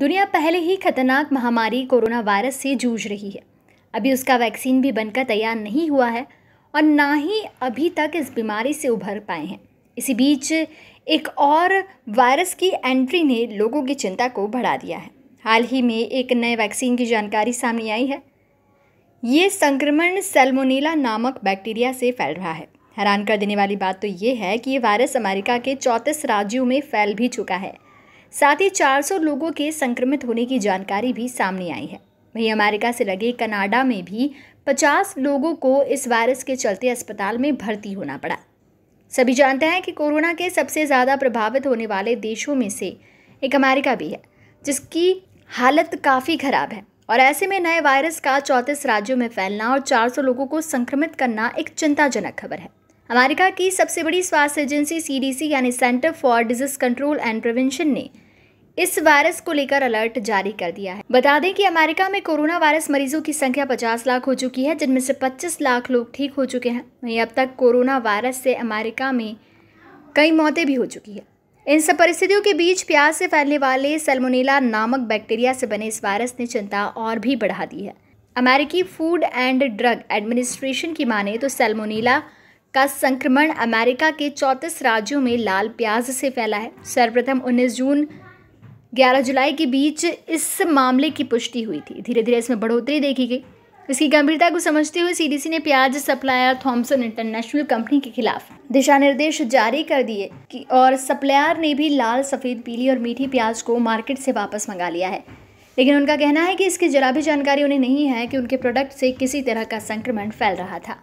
दुनिया पहले ही खतरनाक महामारी कोरोना वायरस से जूझ रही है अभी उसका वैक्सीन भी बनकर तैयार नहीं हुआ है और ना ही अभी तक इस बीमारी से उभर पाए हैं इसी बीच एक और वायरस की एंट्री ने लोगों की चिंता को बढ़ा दिया है हाल ही में एक नए वैक्सीन की जानकारी सामने आई है ये संक्रमण सेलमोनीला नामक बैक्टीरिया से फैल रहा है हैरान कर देने वाली बात तो ये है कि ये वायरस अमेरिका के चौंतीस राज्यों में फैल भी चुका है साथ ही 400 लोगों के संक्रमित होने की जानकारी भी सामने आई है वहीं अमेरिका से लगे कनाडा में भी 50 लोगों को इस वायरस के चलते अस्पताल में भर्ती होना पड़ा सभी जानते हैं कि कोरोना के सबसे ज़्यादा प्रभावित होने वाले देशों में से एक अमेरिका भी है जिसकी हालत काफ़ी ख़राब है और ऐसे में नए वायरस का चौंतीस राज्यों में फैलना और 400 लोगों को संक्रमित करना एक चिंताजनक खबर है अमेरिका की सबसे बड़ी स्वास्थ्य एजेंसी सीडीसी यानी center for disease control and prevention ने इस वायरस को लेकर अलर्ट जारी कर दिया है बता दें कि अमेरिका में कोरोना वायरस मरीजों की संख्या 50 लाख हो चुकी है जिनमें से 25 लाख लोग ठीक हो चुके हैं वहीं अब तक कोरोना वायरस से अमेरिका में कई मौतें भी हो चुकी है इन सब परिस्थितियों के बीच प्याज से फैलने वाले सेल्मोनेला नामक बैक्टीरिया से बने इस वायरस ने चिंता और भी बढ़ा दी है अमेरिकी फूड एंड ड्रग एडमिनिस्ट्रेशन की माने तो सेलमोनीला का संक्रमण अमेरिका के चौंतीस राज्यों में लाल प्याज से फैला है सर्वप्रथम 19 जून 11 जुलाई के बीच इस मामले की पुष्टि हुई थी धीरे धीरे इसमें बढ़ोतरी देखी गई इसकी गंभीरता को समझते हुए सीडीसी ने प्याज सप्लायर थॉमसन इंटरनेशनल कंपनी के खिलाफ दिशा निर्देश जारी कर दिए कि और सप्लायर ने भी लाल सफ़ेद पीली और मीठी प्याज को मार्केट से वापस मंगा लिया है लेकिन उनका कहना है कि इसकी जरा भी जानकारी उन्हें नहीं है कि उनके प्रोडक्ट से किसी तरह का संक्रमण फैल रहा था